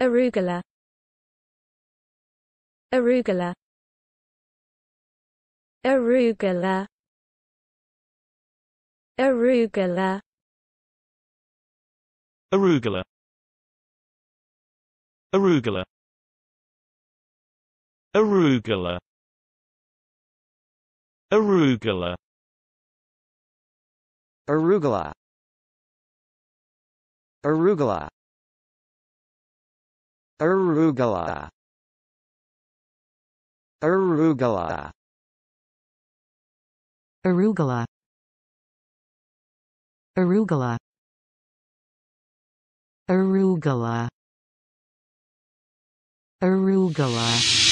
arugula arugula arugula arugula arugula arugula arugula arugula arugula arugula arugula arugula arugula arugula arugula arugula